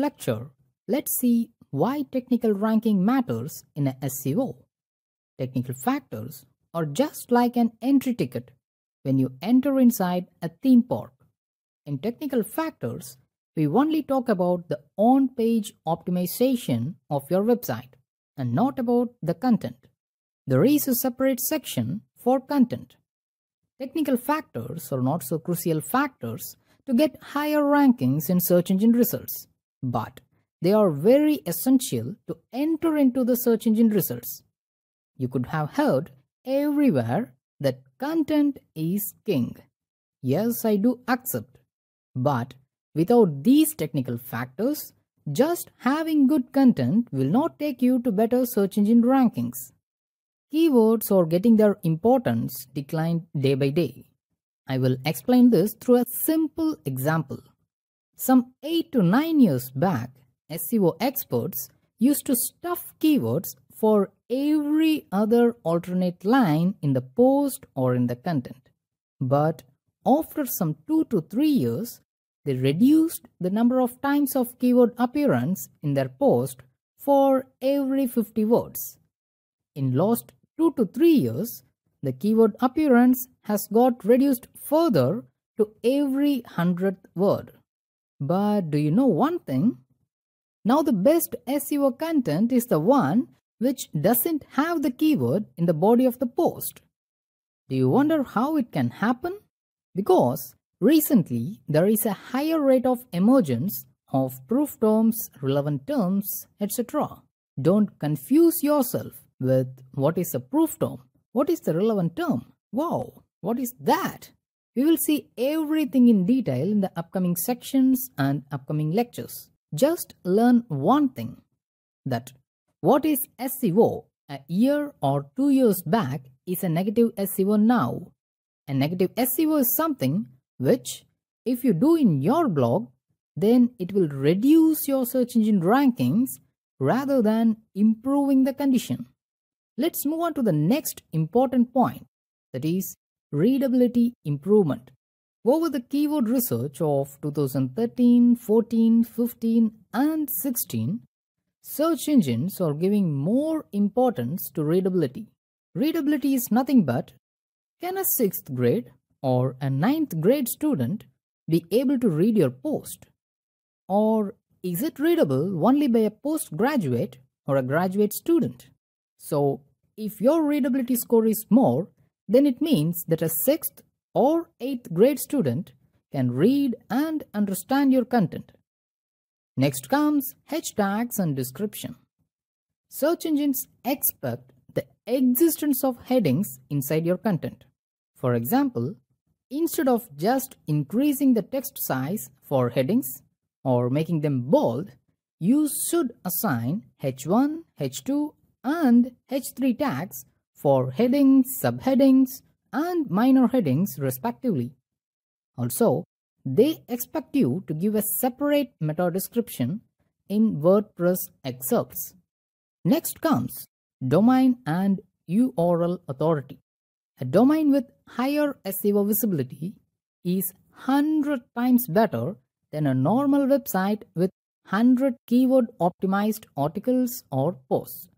lecture, let's see why technical ranking matters in a SEO. Technical factors are just like an entry ticket when you enter inside a theme park. In technical factors, we only talk about the on-page optimization of your website and not about the content. There is a separate section for content. Technical factors are not so crucial factors to get higher rankings in search engine results but they are very essential to enter into the search engine results. You could have heard everywhere that content is king. Yes, I do accept. But without these technical factors, just having good content will not take you to better search engine rankings. Keywords are getting their importance declined day by day. I will explain this through a simple example. Some 8 to 9 years back, SEO experts used to stuff keywords for every other alternate line in the post or in the content. But after some 2 to 3 years, they reduced the number of times of keyword appearance in their post for every 50 words. In last 2 to 3 years, the keyword appearance has got reduced further to every 100th word. But do you know one thing? Now the best SEO content is the one which doesn't have the keyword in the body of the post. Do you wonder how it can happen? Because recently there is a higher rate of emergence of proof terms, relevant terms, etc. Don't confuse yourself with what is a proof term, what is the relevant term, wow, what is that? We will see everything in detail in the upcoming sections and upcoming lectures. Just learn one thing that what is SEO a year or two years back is a negative SEO now. A negative SEO is something which if you do in your blog then it will reduce your search engine rankings rather than improving the condition. Let's move on to the next important point that is readability improvement. Over the keyword research of 2013, 14, 15 and 16, search engines are giving more importance to readability. Readability is nothing but can a 6th grade or a ninth grade student be able to read your post? Or is it readable only by a postgraduate or a graduate student? So, if your readability score is more, then it means that a sixth or eighth grade student can read and understand your content. Next comes hashtags and description. Search engines expect the existence of headings inside your content. For example, instead of just increasing the text size for headings or making them bold, you should assign H1, H2 and H3 tags for headings, subheadings, and minor headings respectively. Also, they expect you to give a separate meta description in WordPress excerpts. Next comes domain and URL authority. A domain with higher SEO visibility is 100 times better than a normal website with 100 keyword optimized articles or posts.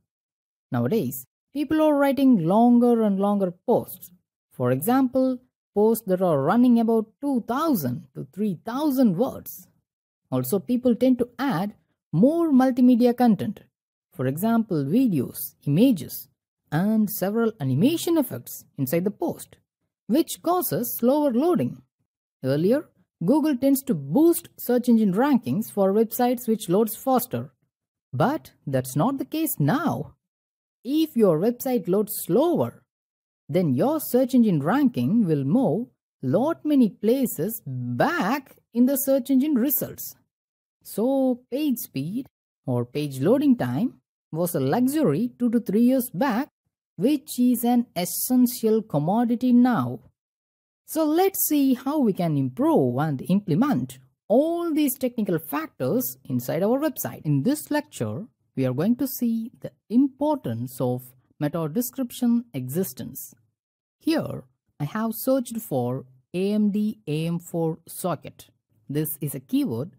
Nowadays, people are writing longer and longer posts. For example, posts that are running about 2000 to 3000 words. Also, people tend to add more multimedia content. For example, videos, images, and several animation effects inside the post, which causes slower loading. Earlier, Google tends to boost search engine rankings for websites which loads faster. But that's not the case now. If your website loads slower, then your search engine ranking will move lot many places back in the search engine results. So page speed or page loading time was a luxury 2 to 3 years back which is an essential commodity now. So let's see how we can improve and implement all these technical factors inside our website. In this lecture, we are going to see the importance of meta description existence. Here, I have searched for AMD AM4 socket. This is a keyword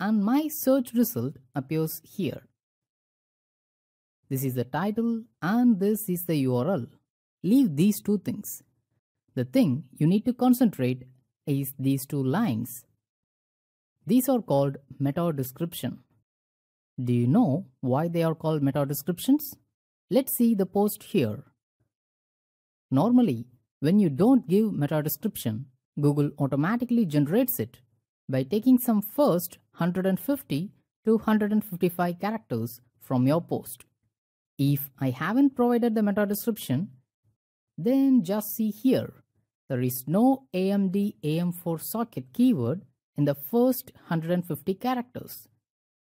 and my search result appears here. This is the title and this is the URL. Leave these two things. The thing you need to concentrate is these two lines. These are called meta description. Do you know why they are called meta descriptions? Let's see the post here. Normally, when you don't give meta description, Google automatically generates it by taking some first 150 to 155 characters from your post. If I haven't provided the meta description, then just see here. There is no AMD AM4 socket keyword in the first 150 characters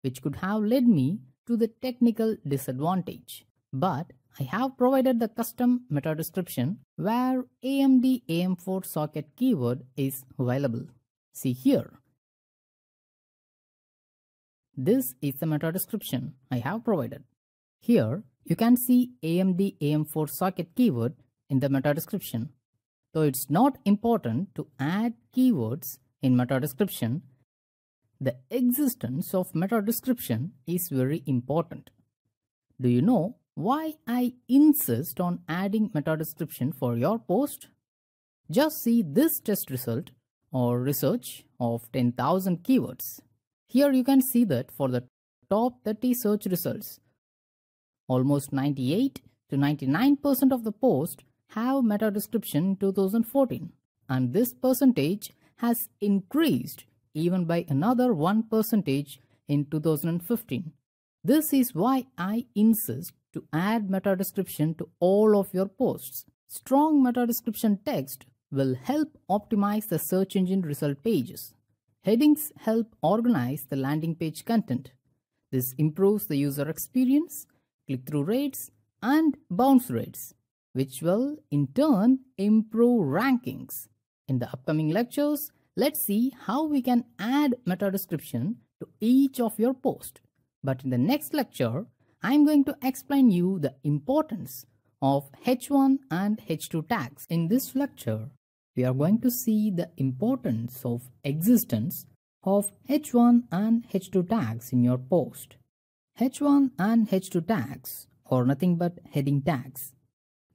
which could have led me to the technical disadvantage. But I have provided the custom meta description where AMD AM4 socket keyword is available. See here. This is the meta description I have provided. Here you can see AMD AM4 socket keyword in the meta description. Though it's not important to add keywords in meta description, the existence of meta description is very important. Do you know why I insist on adding meta description for your post? Just see this test result or research of 10,000 keywords. Here you can see that for the top 30 search results, almost 98 to 99% of the posts have meta description in 2014 and this percentage has increased even by another 1 percentage in 2015. This is why I insist to add meta description to all of your posts. Strong meta description text will help optimize the search engine result pages. Headings help organize the landing page content. This improves the user experience, click-through rates, and bounce rates, which will in turn improve rankings. In the upcoming lectures, Let's see how we can add meta description to each of your post. But in the next lecture, I'm going to explain you the importance of H1 and H2 tags. In this lecture, we are going to see the importance of existence of H1 and H2 tags in your post. H1 and H2 tags are nothing but heading tags.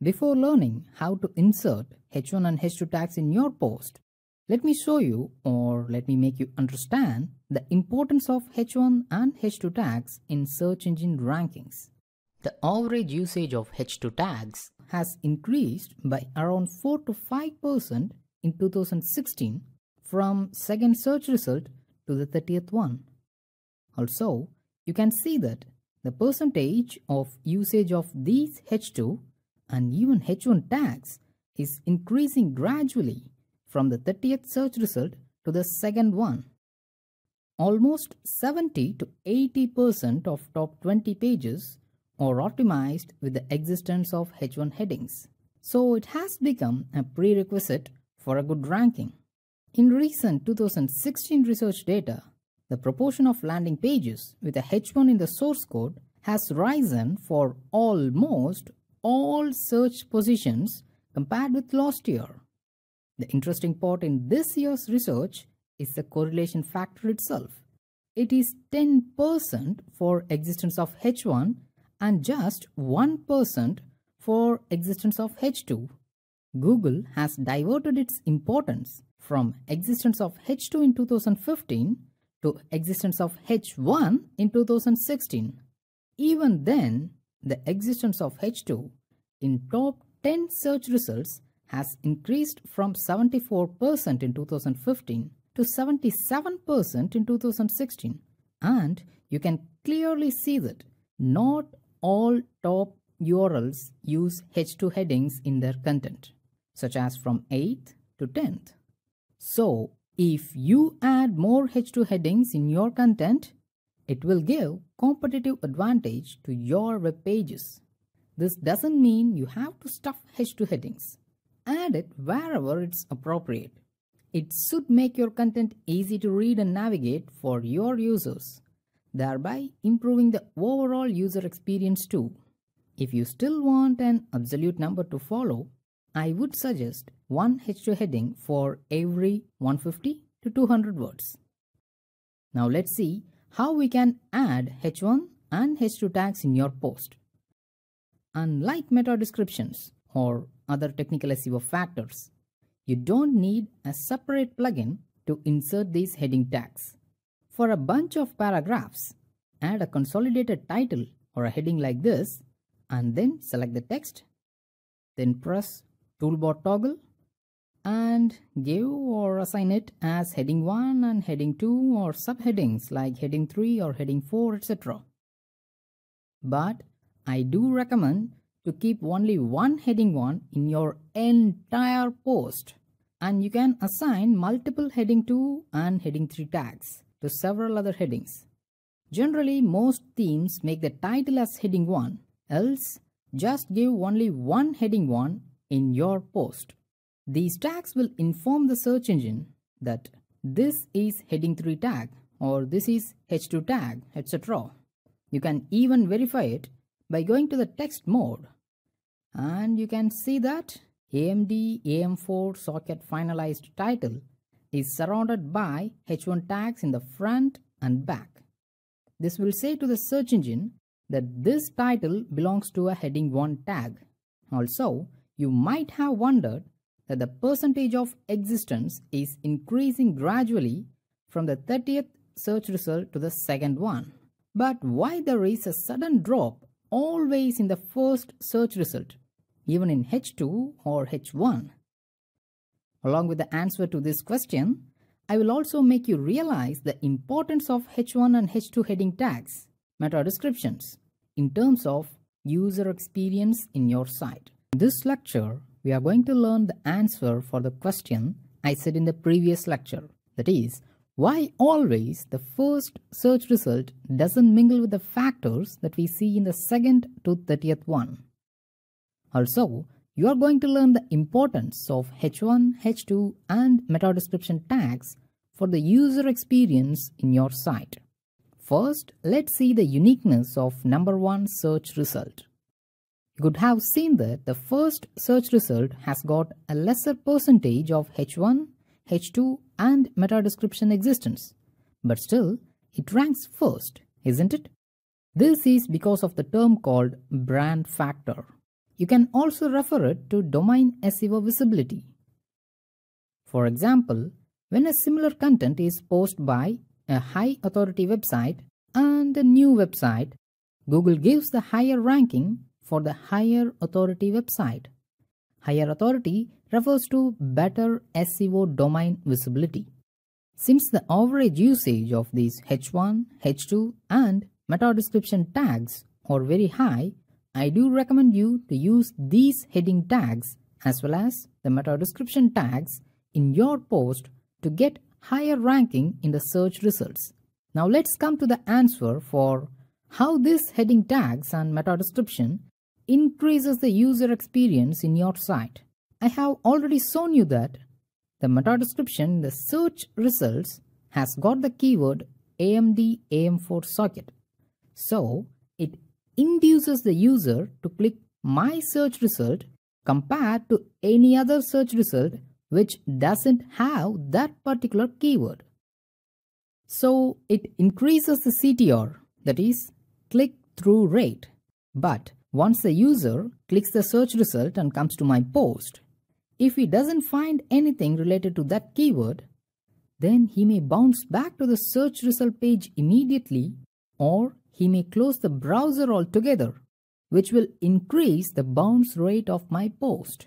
Before learning how to insert H1 and H2 tags in your post, let me show you or let me make you understand the importance of H1 and H2 tags in search engine rankings. The average usage of H2 tags has increased by around 4 to 5% in 2016 from second search result to the 30th one. Also, you can see that the percentage of usage of these H2 and even H1 tags is increasing gradually from the 30th search result to the second one. Almost 70 to 80% of top 20 pages are optimized with the existence of H1 headings. So it has become a prerequisite for a good ranking. In recent 2016 research data, the proportion of landing pages with a H1 in the source code has risen for almost all search positions compared with last year. The interesting part in this year's research is the correlation factor itself. It is 10% for existence of H1 and just 1% for existence of H2. Google has diverted its importance from existence of H2 in 2015 to existence of H1 in 2016. Even then, the existence of H2 in top 10 search results has increased from 74% in 2015 to 77% in 2016. And you can clearly see that not all top URLs use H2 headings in their content, such as from 8th to 10th. So, if you add more H2 headings in your content, it will give competitive advantage to your web pages. This doesn't mean you have to stuff H2 headings add it wherever it's appropriate. It should make your content easy to read and navigate for your users, thereby improving the overall user experience too. If you still want an absolute number to follow, I would suggest one H2 heading for every 150 to 200 words. Now let's see how we can add H1 and H2 tags in your post. Unlike meta descriptions or other technical SEO factors. You don't need a separate plugin to insert these heading tags. For a bunch of paragraphs, add a consolidated title or a heading like this and then select the text. Then press toolbar toggle and give or assign it as heading 1 and heading 2 or subheadings like heading 3 or heading 4 etc. But I do recommend to keep only one heading one in your entire post. And you can assign multiple heading 2 and heading 3 tags to several other headings. Generally, most themes make the title as heading 1, else just give only one heading 1 in your post. These tags will inform the search engine that this is heading 3 tag or this is h2 tag, etc. You can even verify it by going to the text mode and you can see that AMD AM4 socket finalized title is surrounded by H1 tags in the front and back. This will say to the search engine that this title belongs to a heading 1 tag. Also, you might have wondered that the percentage of existence is increasing gradually from the 30th search result to the second one. But why there is a sudden drop always in the first search result, even in H2 or H1. Along with the answer to this question, I will also make you realize the importance of H1 and H2 heading tags, meta descriptions, in terms of user experience in your site. In this lecture, we are going to learn the answer for the question I said in the previous lecture, that is, why always the first search result doesn't mingle with the factors that we see in the second to 30th one? Also, you are going to learn the importance of H1, H2 and meta description tags for the user experience in your site. First, let's see the uniqueness of number 1 search result. You could have seen that the first search result has got a lesser percentage of H1, H2 and meta description existence. But still, it ranks first, isn't it? This is because of the term called brand factor. You can also refer it to domain SEO visibility. For example, when a similar content is posted by a high authority website and a new website, Google gives the higher ranking for the higher authority website. Higher authority refers to better SEO domain visibility. Since the average usage of these H1, H2 and meta description tags are very high, I do recommend you to use these heading tags as well as the meta description tags in your post to get higher ranking in the search results. Now let's come to the answer for how these heading tags and meta description increases the user experience in your site. I have already shown you that the meta description in the search results has got the keyword AMD AM4 socket. So it induces the user to click my search result compared to any other search result which doesn't have that particular keyword. So it increases the CTR that is click through rate but once the user clicks the search result and comes to my post, if he doesn't find anything related to that keyword, then he may bounce back to the search result page immediately or he may close the browser altogether, which will increase the bounce rate of my post.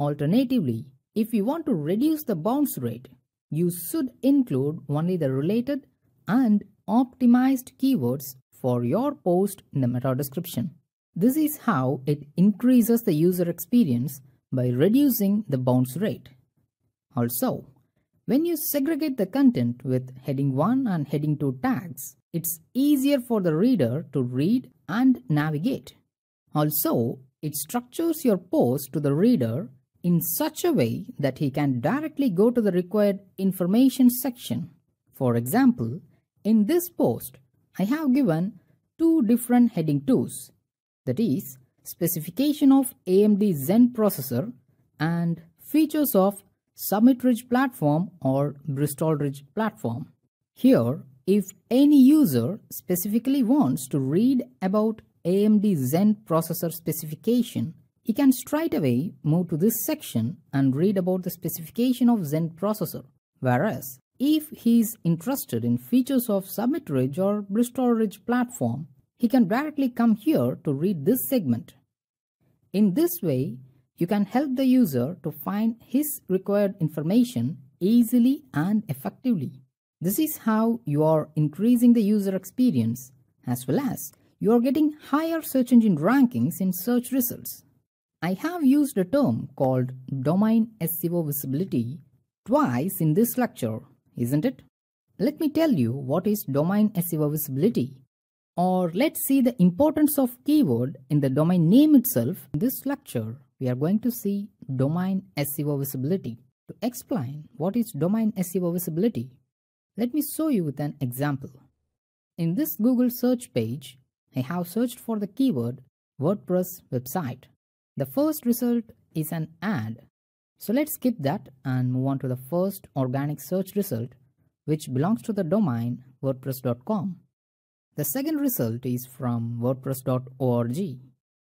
Alternatively, if you want to reduce the bounce rate, you should include only the related and optimized keywords for your post in the meta description. This is how it increases the user experience by reducing the bounce rate. Also, when you segregate the content with heading 1 and heading 2 tags, it's easier for the reader to read and navigate. Also, it structures your post to the reader in such a way that he can directly go to the required information section. For example, in this post, I have given two different heading 2s that is specification of AMD Zen processor and features of Summit Ridge platform or Bristol Ridge platform. Here, if any user specifically wants to read about AMD Zen processor specification, he can straight away move to this section and read about the specification of Zen processor. Whereas, if he is interested in features of Summit Ridge or Bristol Ridge platform, he can directly come here to read this segment. In this way, you can help the user to find his required information easily and effectively. This is how you are increasing the user experience as well as you are getting higher search engine rankings in search results. I have used a term called domain SEO visibility twice in this lecture, isn't it? Let me tell you what is domain SEO visibility or let's see the importance of keyword in the domain name itself. In this lecture, we are going to see domain SEO visibility. To explain what is domain SEO visibility, let me show you with an example. In this Google search page, I have searched for the keyword WordPress website. The first result is an ad. So let's skip that and move on to the first organic search result which belongs to the domain wordpress.com. The second result is from WordPress.org.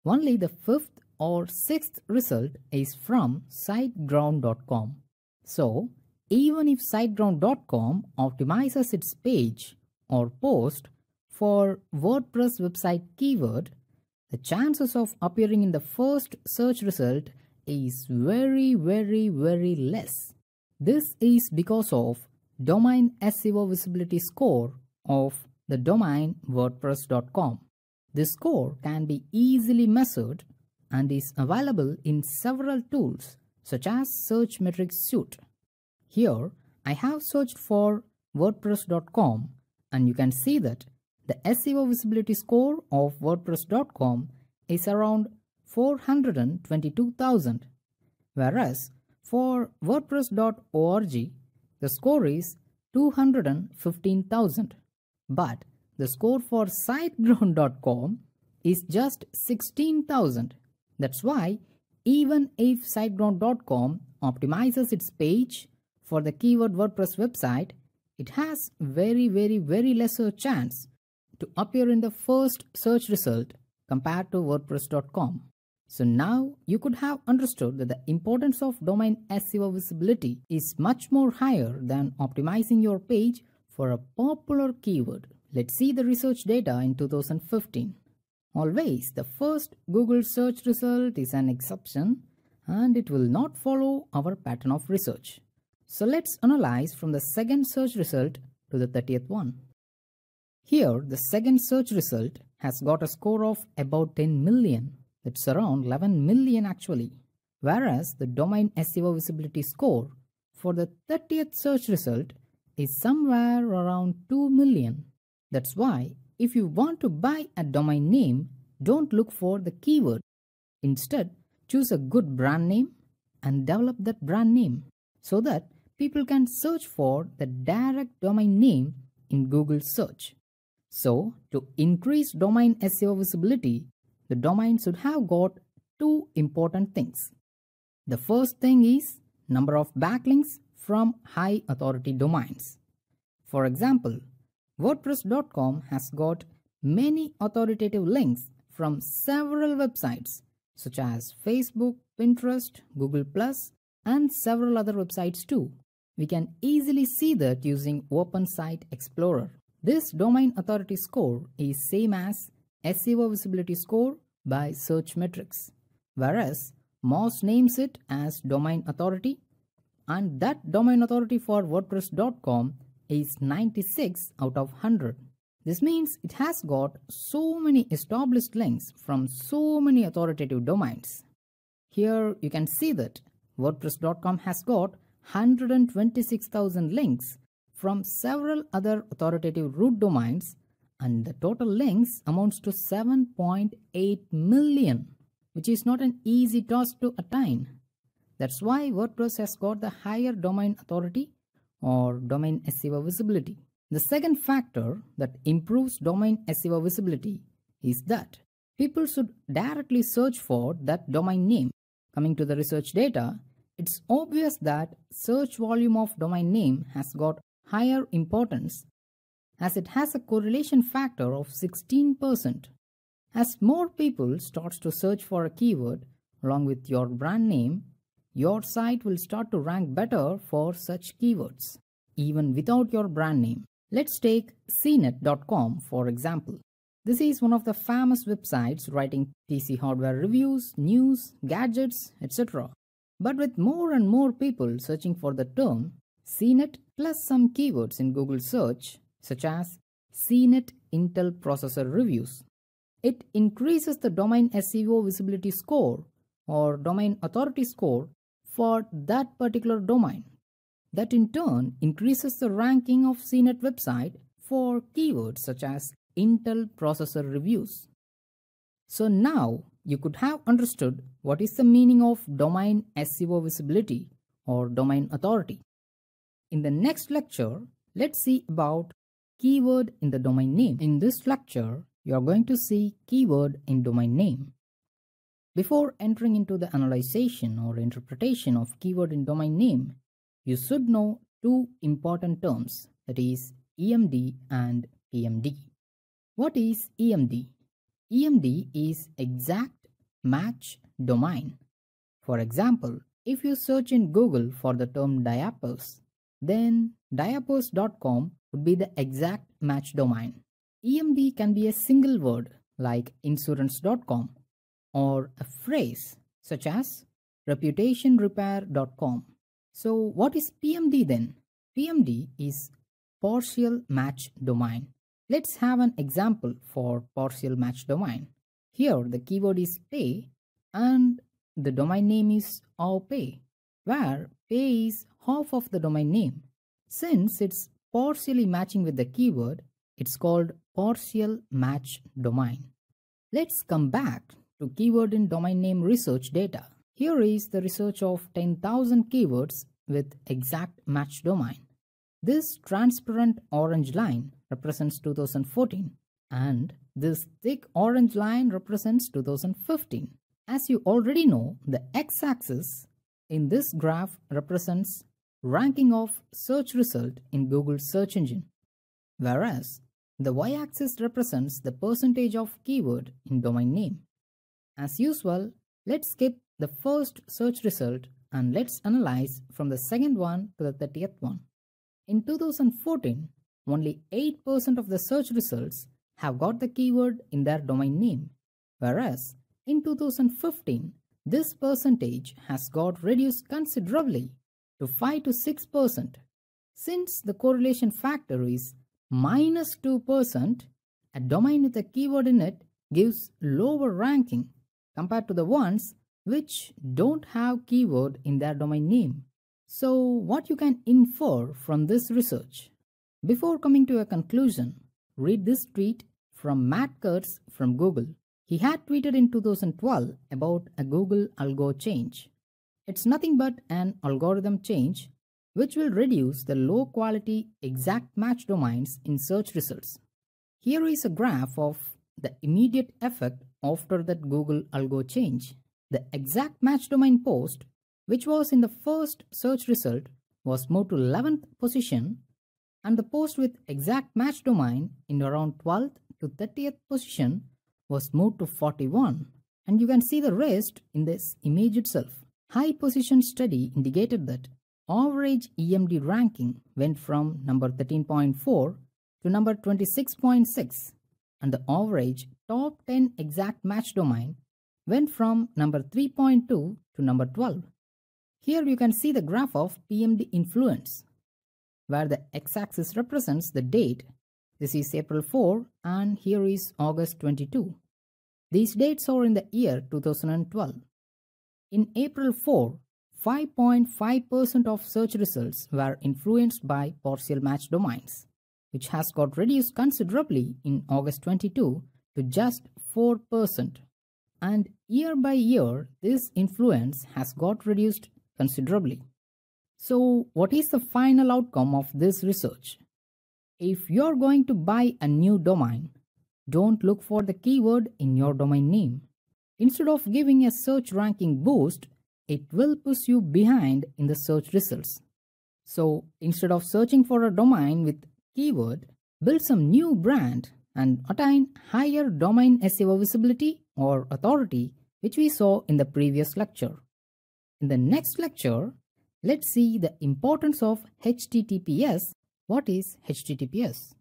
Only the fifth or sixth result is from siteground.com. So, even if siteground.com optimizes its page or post for WordPress website keyword, the chances of appearing in the first search result is very very very less. This is because of domain SEO visibility score of the domain wordpress.com. The score can be easily measured and is available in several tools such as Search Metrics Suite. Here, I have searched for WordPress.com and you can see that the SEO visibility score of WordPress.com is around 422,000, whereas for WordPress.org, the score is 215,000 but the score for SiteGround.com is just 16,000. That's why even if SiteGround.com optimizes its page for the keyword WordPress website, it has very very very lesser chance to appear in the first search result compared to WordPress.com. So now you could have understood that the importance of domain SEO visibility is much more higher than optimizing your page for a popular keyword. Let's see the research data in 2015. Always, the first Google search result is an exception and it will not follow our pattern of research. So let's analyze from the second search result to the 30th one. Here, the second search result has got a score of about 10 million. That's around 11 million actually. Whereas the domain SEO visibility score for the 30th search result is somewhere around 2 million. That's why if you want to buy a domain name, don't look for the keyword. Instead, choose a good brand name and develop that brand name so that people can search for the direct domain name in Google search. So, to increase domain SEO visibility, the domain should have got two important things. The first thing is number of backlinks from high authority domains. For example, WordPress.com has got many authoritative links from several websites such as Facebook, Pinterest, Google+, and several other websites too. We can easily see that using Open Site Explorer. This domain authority score is same as SEO visibility score by Search Metrics, whereas Moz names it as domain authority and that domain authority for WordPress.com is 96 out of 100. This means it has got so many established links from so many authoritative domains. Here you can see that WordPress.com has got 126,000 links from several other authoritative root domains and the total links amounts to 7.8 million, which is not an easy task to attain. That's why WordPress has got the higher domain authority or domain SEO visibility. The second factor that improves domain SEO visibility is that people should directly search for that domain name. Coming to the research data, it's obvious that search volume of domain name has got higher importance as it has a correlation factor of 16%. As more people starts to search for a keyword along with your brand name, your site will start to rank better for such keywords, even without your brand name. Let's take cnet.com for example. This is one of the famous websites writing PC hardware reviews, news, gadgets, etc. But with more and more people searching for the term, CNET plus some keywords in Google search, such as CNET Intel processor reviews. It increases the domain SEO visibility score or domain authority score for that particular domain. That in turn increases the ranking of CNET website for keywords such as Intel processor reviews. So now you could have understood what is the meaning of domain SEO visibility or domain authority. In the next lecture, let's see about keyword in the domain name. In this lecture, you are going to see keyword in domain name. Before entering into the analysis or interpretation of keyword in domain name, you should know two important terms that is EMD and PMD. What is EMD? EMD is exact match domain. For example, if you search in Google for the term diapers, then diapers.com would be the exact match domain. EMD can be a single word like insurance.com or a phrase such as reputationrepair.com. So what is PMD then? PMD is partial match domain. Let's have an example for partial match domain. Here the keyword is pay and the domain name is our pay, where pay is half of the domain name. Since it's partially matching with the keyword, it's called partial match domain. Let's come back to keyword in domain name research data. Here is the research of 10,000 keywords with exact match domain. This transparent orange line represents 2014 and this thick orange line represents 2015. As you already know, the x-axis in this graph represents ranking of search result in Google search engine, whereas the y-axis represents the percentage of keyword in domain name. As usual, let's skip the first search result and let's analyze from the second one to the 30th one. In 2014, only 8% of the search results have got the keyword in their domain name, whereas in 2015, this percentage has got reduced considerably to 5 to 6%. Since the correlation factor is minus 2%, a domain with a keyword in it gives lower ranking compared to the ones which don't have keyword in their domain name. So what you can infer from this research? Before coming to a conclusion, read this tweet from Matt Kurtz from Google. He had tweeted in 2012 about a Google algo change. It's nothing but an algorithm change which will reduce the low quality exact match domains in search results. Here is a graph of the immediate effect after that Google algo change. The exact match domain post, which was in the first search result, was moved to 11th position and the post with exact match domain in around 12th to 30th position was moved to 41 and you can see the rest in this image itself. High position study indicated that average EMD ranking went from number 13.4 to number 26.6 and the average top 10 exact match domain went from number 3.2 to number 12. Here you can see the graph of PMD influence, where the x-axis represents the date. This is April 4 and here is August 22. These dates are in the year 2012. In April 4, 5.5% of search results were influenced by partial match domains, which has got reduced considerably in August 22 to just 4%. And year by year, this influence has got reduced considerably. So, what is the final outcome of this research? If you're going to buy a new domain, don't look for the keyword in your domain name. Instead of giving a search ranking boost, it will push you behind in the search results. So, instead of searching for a domain with keyword, build some new brand and attain higher domain SEO visibility or authority which we saw in the previous lecture. In the next lecture, let's see the importance of HTTPS. What is HTTPS?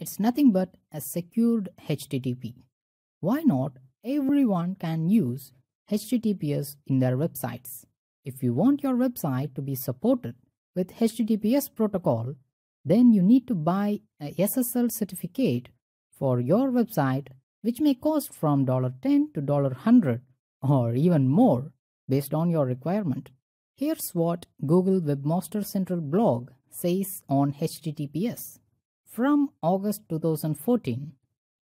It's nothing but a secured HTTP. Why not everyone can use HTTPS in their websites? If you want your website to be supported with HTTPS protocol, then you need to buy a SSL certificate for your website, which may cost from $10 to $100 or even more based on your requirement. Here's what Google Webmaster Central blog says on HTTPS. From August 2014,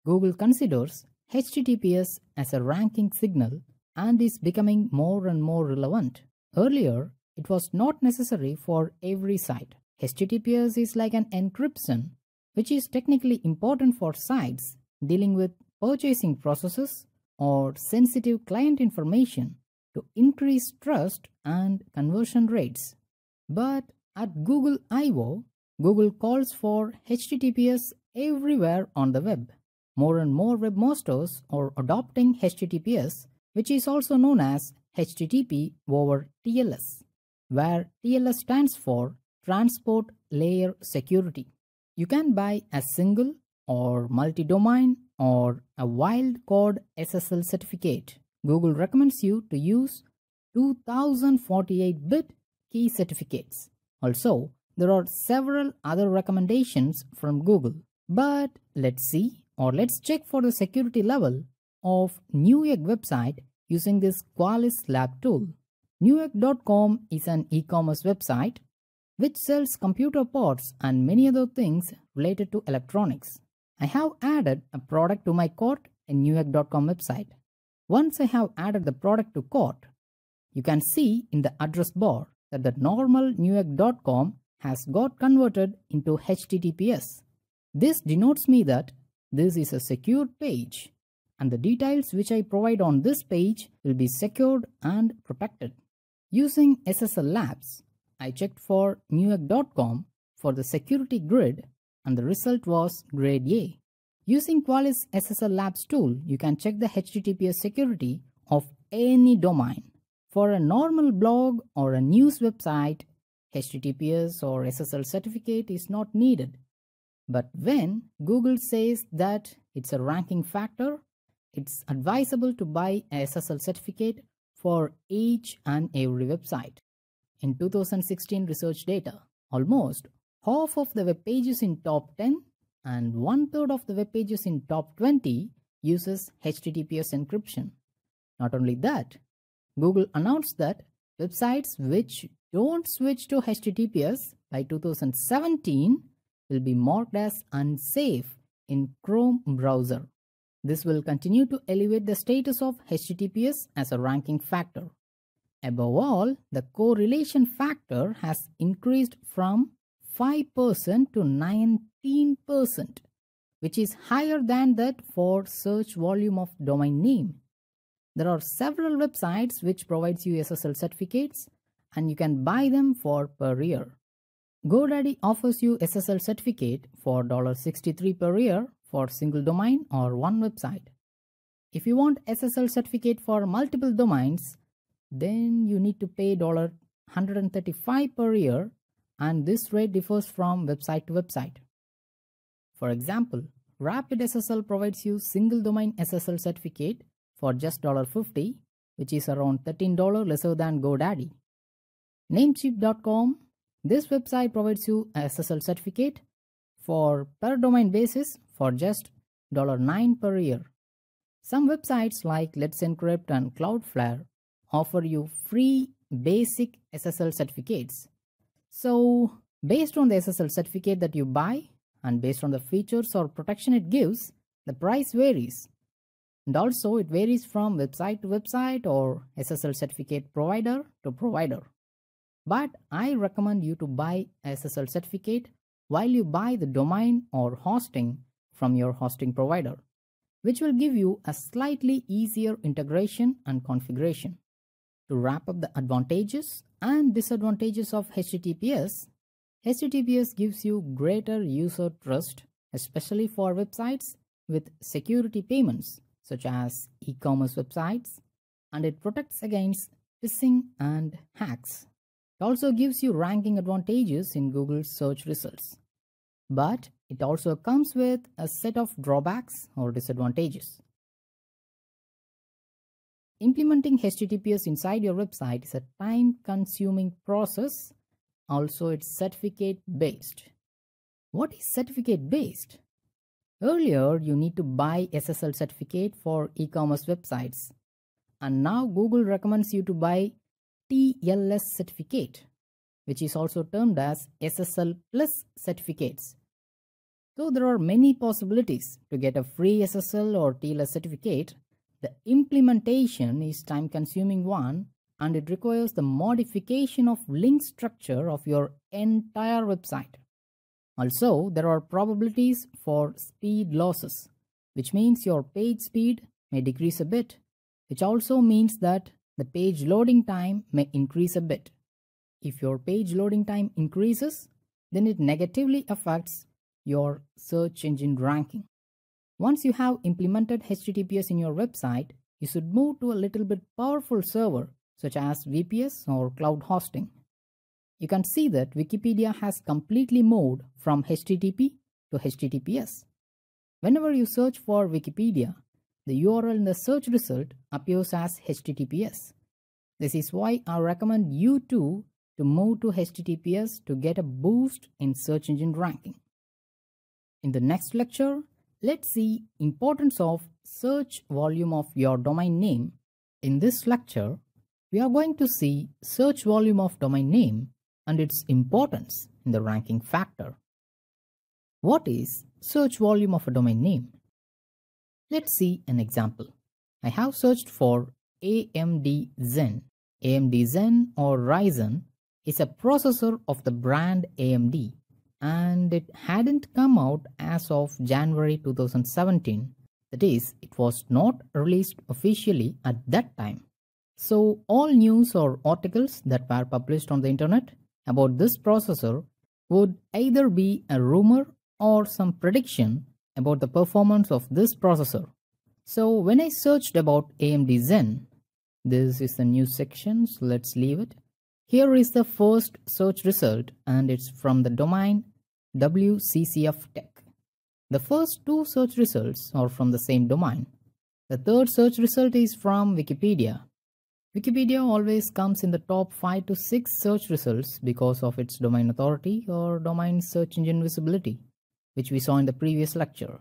Google considers HTTPS as a ranking signal and is becoming more and more relevant. Earlier, it was not necessary for every site. HTTPS is like an encryption which is technically important for sites dealing with purchasing processes or sensitive client information to increase trust and conversion rates. But at Google I.O., Google calls for HTTPS everywhere on the web. More and more webmasters are adopting HTTPS, which is also known as HTTP over TLS, where TLS stands for Transport Layer Security. You can buy a single or multi-domain or a wildcard SSL certificate. Google recommends you to use 2048-bit key certificates. Also, there are several other recommendations from Google. But let's see or let's check for the security level of Newegg website using this Qualys lab tool. Newegg.com is an e-commerce website which sells computer parts and many other things related to electronics. I have added a product to my cart in newegg.com website. Once I have added the product to cart, you can see in the address bar that the normal newegg.com has got converted into HTTPS. This denotes me that this is a secure page and the details which I provide on this page will be secured and protected. Using SSL Labs, I checked for newegg.com for the security grid and the result was grade A. Using Qualys SSL Labs tool, you can check the HTTPS security of any domain. For a normal blog or a news website, HTTPS or SSL certificate is not needed. But when Google says that it's a ranking factor, it's advisable to buy a SSL certificate for each and every website in 2016 research data. Almost half of the web pages in top 10 and one third of the web pages in top 20 uses HTTPS encryption. Not only that, Google announced that websites which don't switch to HTTPS by 2017 will be marked as unsafe in Chrome browser. This will continue to elevate the status of HTTPS as a ranking factor. Above all, the correlation factor has increased from 5% to 19%, which is higher than that for search volume of domain name. There are several websites which provides you SSL certificates and you can buy them for per year. GoDaddy offers you SSL certificate for $63 per year for single domain or one website. If you want SSL certificate for multiple domains, then you need to pay $135 per year and this rate differs from website to website. For example, Rapid SSL provides you single domain SSL certificate for just $50 which is around $13 lesser than GoDaddy. Namecheap.com This website provides you a SSL certificate for per domain basis for just $9 per year. Some websites like Let's Encrypt and Cloudflare offer you free basic SSL certificates. So based on the SSL certificate that you buy and based on the features or protection it gives, the price varies. And also it varies from website to website or SSL certificate provider to provider. But I recommend you to buy SSL certificate while you buy the domain or hosting from your hosting provider, which will give you a slightly easier integration and configuration. To wrap up the advantages and disadvantages of HTTPS, HTTPS gives you greater user trust, especially for websites with security payments such as e-commerce websites, and it protects against phishing and hacks. It also gives you ranking advantages in Google's search results. But it also comes with a set of drawbacks or disadvantages. Implementing HTTPS inside your website is a time consuming process. Also, it's certificate based. What is certificate based? Earlier, you need to buy SSL certificate for e-commerce websites. And now Google recommends you to buy TLS certificate, which is also termed as SSL plus certificates. So there are many possibilities to get a free SSL or TLS certificate the implementation is time consuming one and it requires the modification of link structure of your entire website. Also, there are probabilities for speed losses, which means your page speed may decrease a bit, which also means that the page loading time may increase a bit. If your page loading time increases, then it negatively affects your search engine ranking. Once you have implemented HTTPS in your website, you should move to a little bit powerful server such as VPS or cloud hosting. You can see that Wikipedia has completely moved from HTTP to HTTPS. Whenever you search for Wikipedia, the URL in the search result appears as HTTPS. This is why I recommend you too to move to HTTPS to get a boost in search engine ranking. In the next lecture, Let's see importance of search volume of your domain name. In this lecture, we are going to see search volume of domain name and its importance in the ranking factor. What is search volume of a domain name? Let's see an example. I have searched for AMD Zen. AMD Zen or Ryzen is a processor of the brand AMD and it hadn't come out as of January 2017. That is, it was not released officially at that time. So all news or articles that were published on the internet about this processor would either be a rumor or some prediction about the performance of this processor. So when I searched about AMD Zen, this is the news section, so let's leave it. Here is the first search result and it's from the domain WCCF Tech. The first two search results are from the same domain. The third search result is from Wikipedia. Wikipedia always comes in the top 5 to 6 search results because of its domain authority or domain search engine visibility, which we saw in the previous lecture.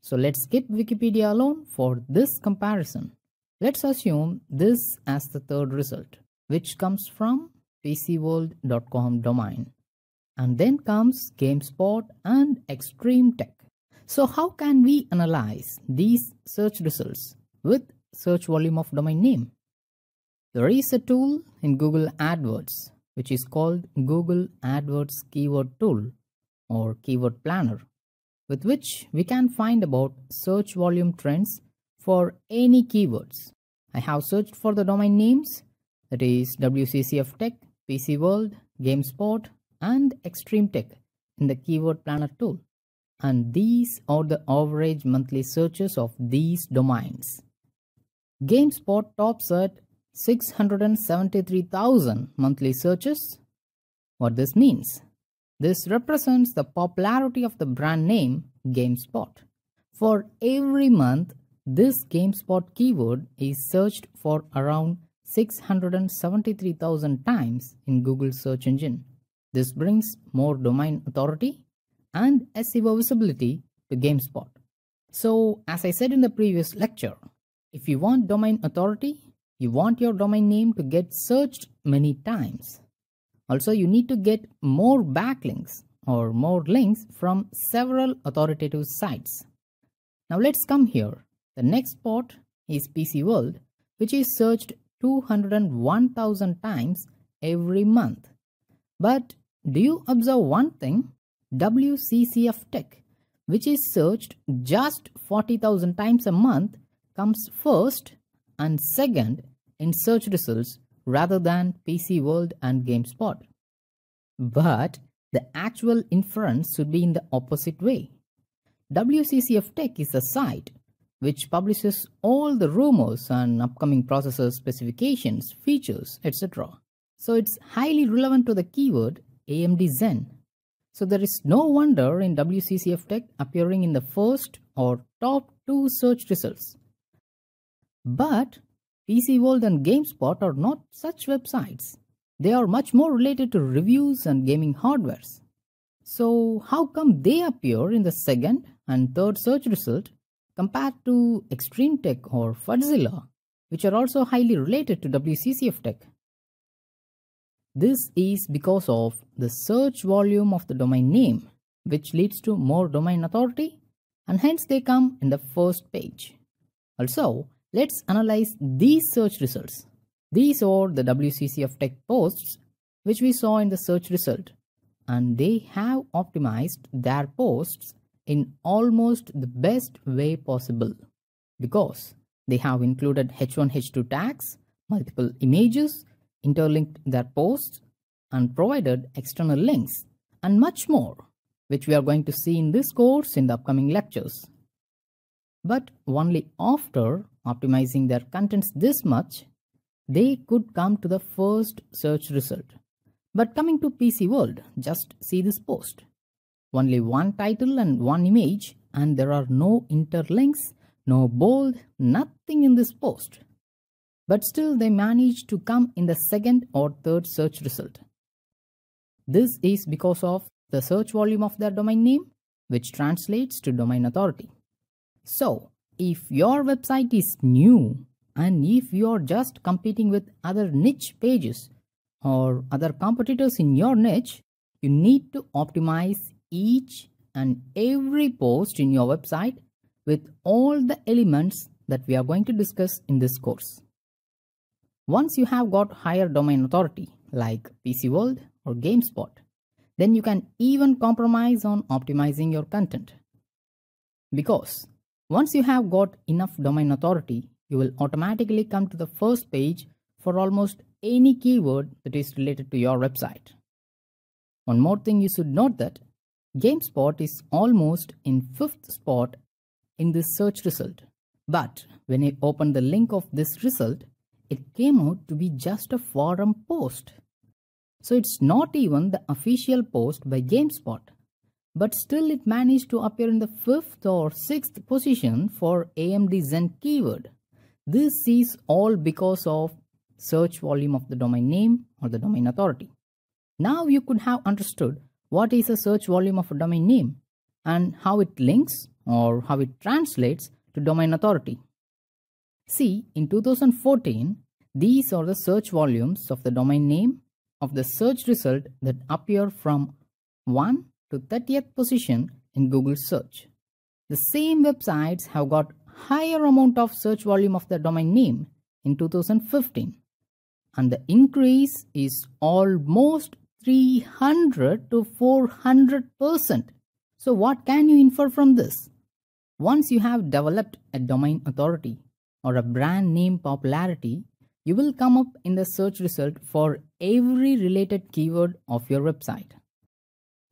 So let's skip Wikipedia alone for this comparison. Let's assume this as the third result which comes from pcworld.com domain. And then comes GameSpot and Extreme Tech. So how can we analyze these search results with search volume of domain name? There is a tool in Google AdWords which is called Google AdWords Keyword Tool or Keyword Planner with which we can find about search volume trends for any keywords. I have searched for the domain names that is WCCF Tech, PC World, GameSpot and Extreme Tech in the Keyword Planner tool. And these are the average monthly searches of these domains. GameSpot tops at 673,000 monthly searches. What this means? This represents the popularity of the brand name GameSpot. For every month, this GameSpot keyword is searched for around 673,000 times in Google search engine. This brings more domain authority and SEO visibility to GameSpot. So, as I said in the previous lecture, if you want domain authority, you want your domain name to get searched many times. Also, you need to get more backlinks or more links from several authoritative sites. Now let's come here. The next spot is PC World, which is searched 201,000 times every month. But do you observe one thing? WCCF Tech, which is searched just 40,000 times a month, comes first and second in search results rather than PC World and GameSpot. But the actual inference should be in the opposite way. WCCF Tech is a site which publishes all the rumors on upcoming processor specifications, features, etc. So it's highly relevant to the keyword AMD Zen. So there is no wonder in WCCF Tech appearing in the first or top two search results. But PC World and GameSpot are not such websites. They are much more related to reviews and gaming hardwares. So how come they appear in the second and third search result compared to Extreme Tech or Fudzilla, which are also highly related to WCCF Tech. This is because of the search volume of the domain name, which leads to more domain authority, and hence they come in the first page. Also, let's analyze these search results. These are the WCCF Tech posts which we saw in the search result and they have optimized their posts in almost the best way possible because they have included H1 H2 tags, multiple images, interlinked their posts and provided external links and much more which we are going to see in this course in the upcoming lectures. But only after optimizing their contents this much, they could come to the first search result. But coming to PC World, just see this post only one title and one image and there are no interlinks, no bold, nothing in this post. But still they manage to come in the second or third search result. This is because of the search volume of their domain name which translates to domain authority. So, if your website is new and if you are just competing with other niche pages or other competitors in your niche, you need to optimize each and every post in your website with all the elements that we are going to discuss in this course. Once you have got higher domain authority like PC World or GameSpot, then you can even compromise on optimizing your content. Because once you have got enough domain authority, you will automatically come to the first page for almost any keyword that is related to your website. One more thing you should note that GameSpot is almost in fifth spot in this search result. But when I opened the link of this result, it came out to be just a forum post. So it's not even the official post by GameSpot. But still it managed to appear in the 5th or 6th position for AMD Zen keyword. This is all because of search volume of the domain name or the domain authority. Now you could have understood what is the search volume of a domain name and how it links or how it translates to domain authority. See, in 2014, these are the search volumes of the domain name of the search result that appear from 1 to 30th position in Google search. The same websites have got higher amount of search volume of the domain name in 2015 and the increase is almost 300 to 400%. So what can you infer from this? Once you have developed a domain authority or a brand name popularity, you will come up in the search result for every related keyword of your website.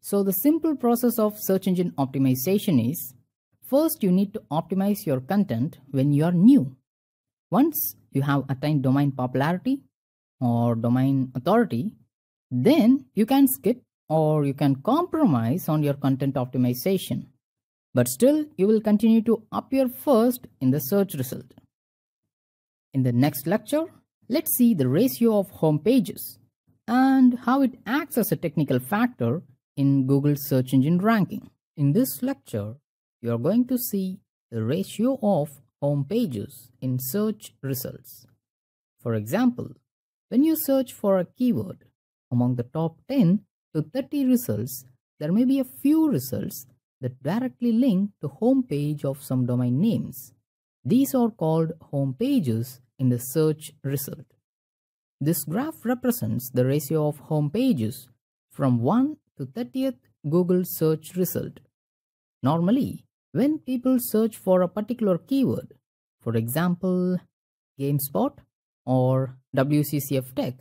So the simple process of search engine optimization is, first you need to optimize your content when you are new. Once you have attained domain popularity or domain authority, then you can skip or you can compromise on your content optimization. But still, you will continue to appear first in the search result. In the next lecture, let's see the ratio of home pages and how it acts as a technical factor in Google's search engine ranking. In this lecture, you are going to see the ratio of home pages in search results. For example, when you search for a keyword, among the top 10 to 30 results, there may be a few results that directly link to home page of some domain names. These are called home pages in the search result. This graph represents the ratio of home pages from 1 to 30th Google search result. Normally, when people search for a particular keyword, for example, GameSpot or WCCF Tech,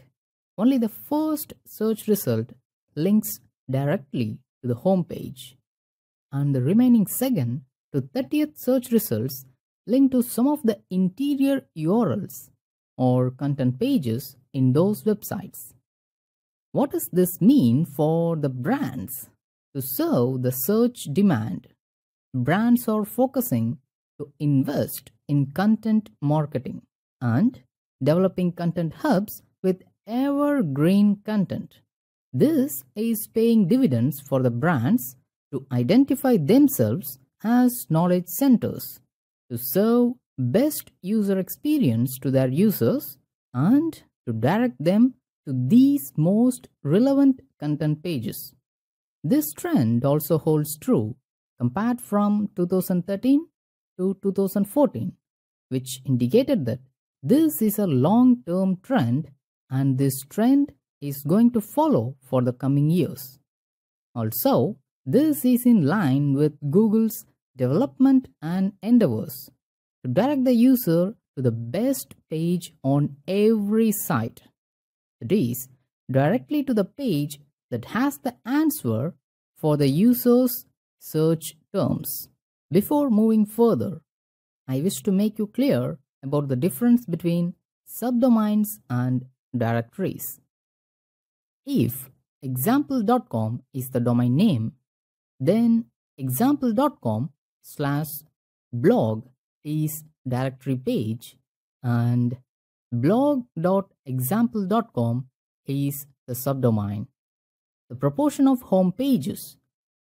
only the first search result links directly to the home page, and the remaining second to 30th search results link to some of the interior URLs or content pages in those websites. What does this mean for the brands? To serve the search demand, brands are focusing to invest in content marketing and developing content hubs with evergreen content. This is paying dividends for the brands to identify themselves as knowledge centers, to serve best user experience to their users and to direct them to these most relevant content pages. This trend also holds true compared from 2013 to 2014, which indicated that this is a long-term trend and this trend is going to follow for the coming years. Also, this is in line with Google's development and endeavors to direct the user to the best page on every site. That is, directly to the page that has the answer for the user's search terms. Before moving further, I wish to make you clear about the difference between subdomains and directories. If example.com is the domain name, then example.com slash blog is directory page and blog.example.com is the subdomain. The proportion of home pages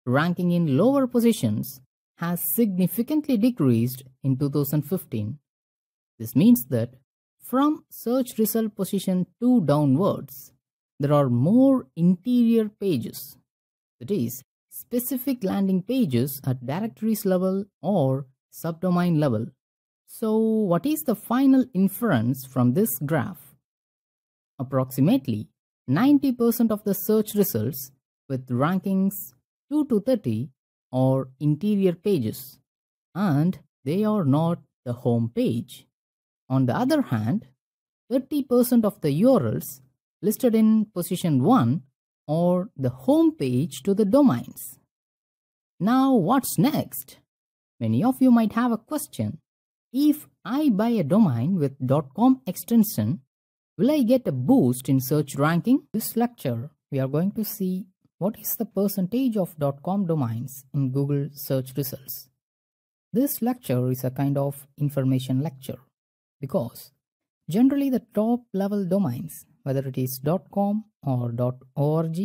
ranking in lower positions has significantly decreased in 2015. This means that from search result position 2 downwards, there are more interior pages, that is, specific landing pages at directories level or subdomain level. So what is the final inference from this graph? Approximately 90% of the search results with rankings 2 to 30 are interior pages and they are not the home page. On the other hand, 30% of the URLs listed in position 1 are the home page to the domains. Now what's next? Many of you might have a question. If I buy a domain with .com extension, will I get a boost in search ranking? This lecture, we are going to see what is the percentage of .com domains in Google search results. This lecture is a kind of information lecture because generally the top level domains, whether it is .com or .org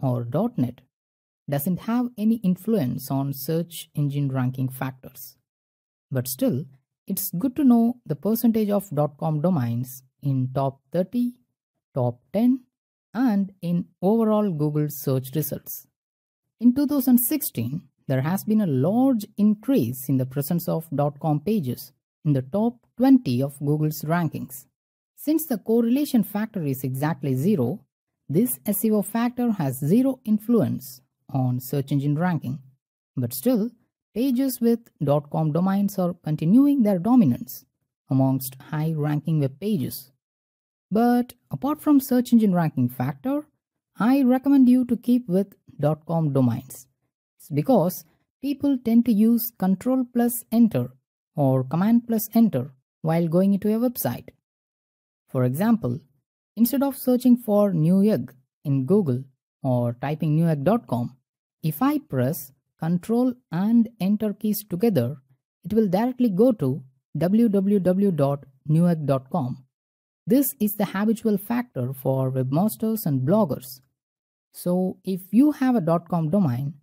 or .net, doesn't have any influence on search engine ranking factors. But still, it's good to know the percentage of .com domains in top 30, top 10 and in overall Google search results. In 2016, there has been a large increase in the presence of .com pages in the top 20 of Google's rankings. Since the correlation factor is exactly zero, this SEO factor has zero influence on search engine ranking. But still, pages with .com domains are continuing their dominance amongst high-ranking web pages. But apart from search engine ranking factor, I recommend you to keep with .com domains. It's because people tend to use control plus enter or command plus enter while going into a website. For example, instead of searching for new egg in Google or typing newegg.com, if I press Ctrl and Enter keys together, it will directly go to www.newegg.com. This is the habitual factor for webmasters and bloggers. So if you have a .com domain,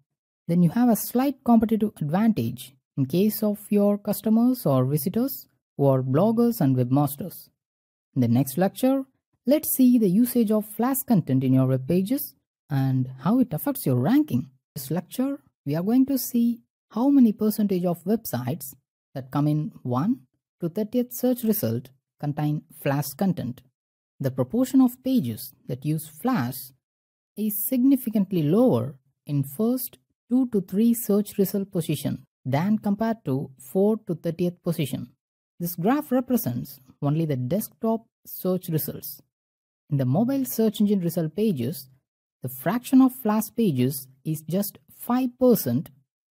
then you have a slight competitive advantage in case of your customers or visitors who are bloggers and webmasters. In the next lecture, let's see the usage of Flash content in your web pages and how it affects your ranking. This lecture, we are going to see how many percentage of websites that come in 1 to 30th search result contain Flash content. The proportion of pages that use Flash is significantly lower in first 2 to 3 search result position than compared to 4 to 30th position. This graph represents only the desktop search results. In the mobile search engine result pages, the fraction of flash pages is just 5%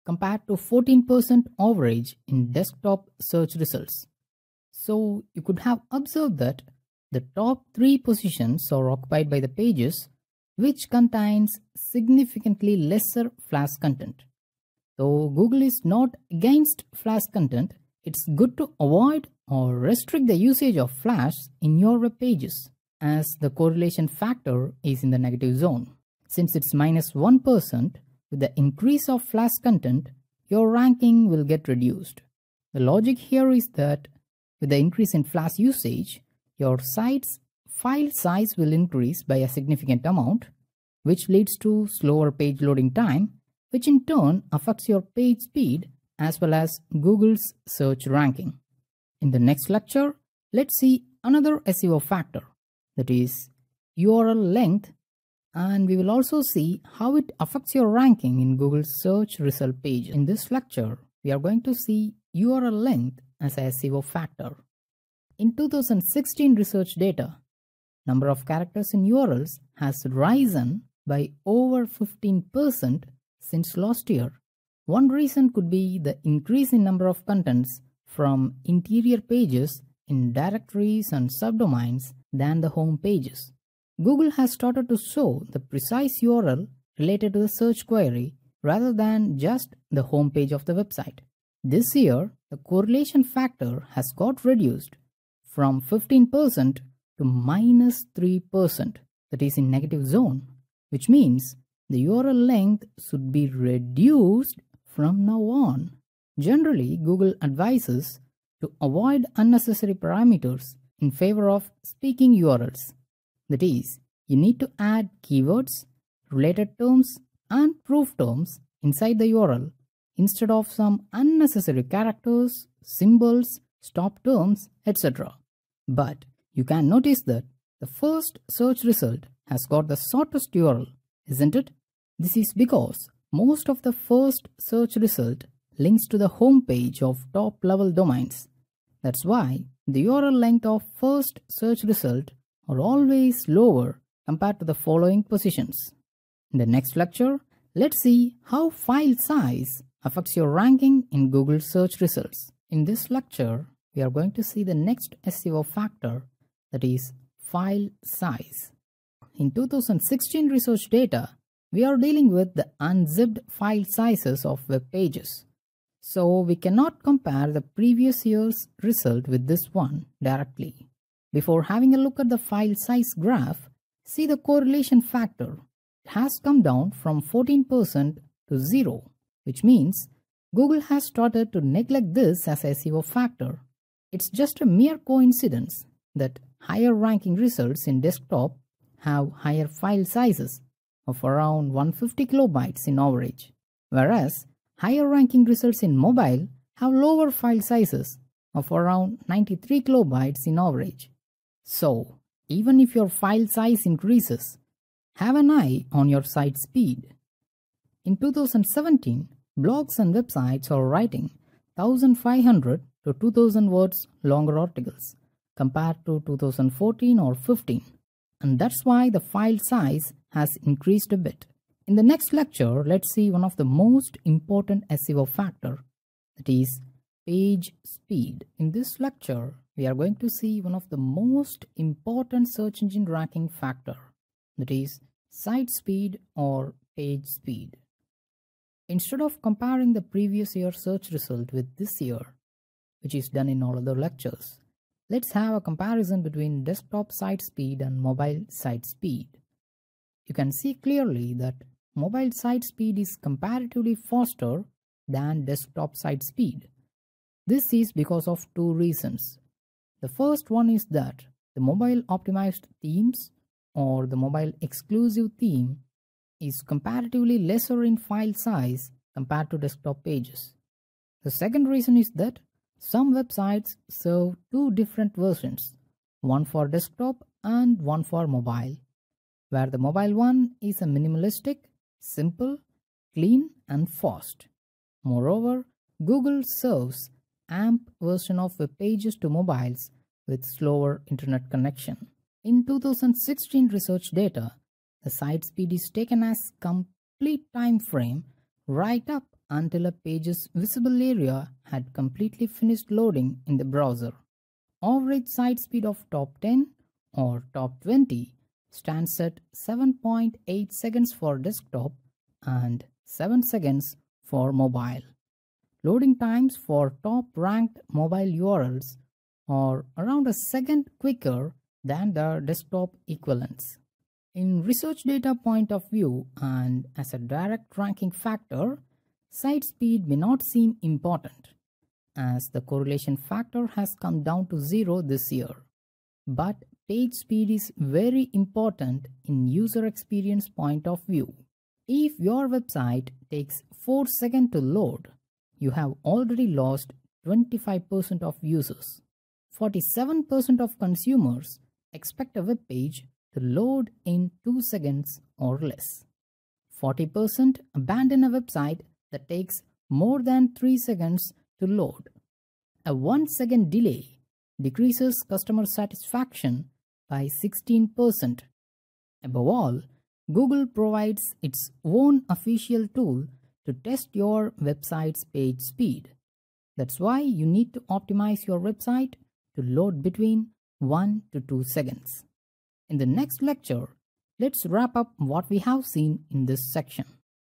compared to 14% average in desktop search results. So you could have observed that the top three positions are occupied by the pages which contains significantly lesser flash content. Though Google is not against flash content, it's good to avoid or restrict the usage of flash in your web pages as the correlation factor is in the negative zone. Since it's minus 1%, with the increase of flash content, your ranking will get reduced. The logic here is that with the increase in flash usage, your site's file size will increase by a significant amount, which leads to slower page loading time, which in turn affects your page speed as well as Google's search ranking. In the next lecture, let's see another SEO factor that is URL length and we will also see how it affects your ranking in Google's search result page. In this lecture, we are going to see URL length as a SEO factor. In 2016 research data, number of characters in URLs has risen by over 15% since last year. One reason could be the increase in number of contents from interior pages in directories and subdomains than the home pages. Google has started to show the precise URL related to the search query rather than just the home page of the website. This year, the correlation factor has got reduced from 15% to minus 3%, that is in negative zone, which means the URL length should be reduced from now on, generally Google advises to avoid unnecessary parameters in favor of speaking URLs. That is, you need to add keywords, related terms and proof terms inside the URL instead of some unnecessary characters, symbols, stop terms, etc. But you can notice that the first search result has got the shortest URL, isn't it? This is because most of the first search result links to the home page of top level domains. That's why the URL length of first search result are always lower compared to the following positions. In the next lecture, let's see how file size affects your ranking in Google search results. In this lecture, we are going to see the next SEO factor that is file size. In 2016 research data, we are dealing with the unzipped file sizes of web pages. So we cannot compare the previous year's result with this one directly. Before having a look at the file size graph, see the correlation factor it has come down from 14% to 0, which means Google has started to neglect this as a SEO factor. It's just a mere coincidence that higher ranking results in desktop have higher file sizes of around 150 kilobytes in average, whereas higher ranking results in mobile have lower file sizes of around 93 kilobytes in average. So, even if your file size increases, have an eye on your site speed. In 2017, blogs and websites are writing 1500 to 2000 words longer articles compared to 2014 or 15 and that's why the file size has increased a bit. In the next lecture, let's see one of the most important SEO factor, that is page speed. In this lecture, we are going to see one of the most important search engine ranking factor, that is site speed or page speed. Instead of comparing the previous year search result with this year, which is done in all other lectures, Let's have a comparison between desktop site speed and mobile site speed. You can see clearly that mobile site speed is comparatively faster than desktop site speed. This is because of two reasons. The first one is that the mobile optimized themes or the mobile exclusive theme is comparatively lesser in file size compared to desktop pages. The second reason is that some websites serve two different versions, one for desktop and one for mobile, where the mobile one is a minimalistic, simple, clean and fast. Moreover, Google serves AMP version of web pages to mobiles with slower internet connection. In 2016 research data, the site speed is taken as complete time frame right up until a page's visible area had completely finished loading in the browser. Average site speed of top 10 or top 20 stands at 7.8 seconds for desktop and 7 seconds for mobile. Loading times for top ranked mobile URLs are around a second quicker than their desktop equivalents. In research data point of view and as a direct ranking factor, Site speed may not seem important, as the correlation factor has come down to zero this year. But page speed is very important in user experience point of view. If your website takes 4 seconds to load, you have already lost 25% of users. 47% of consumers expect a web page to load in 2 seconds or less. 40% abandon a website that takes more than 3 seconds to load. A 1 second delay decreases customer satisfaction by 16%. Above all, Google provides its own official tool to test your website's page speed. That's why you need to optimize your website to load between 1 to 2 seconds. In the next lecture, let's wrap up what we have seen in this section.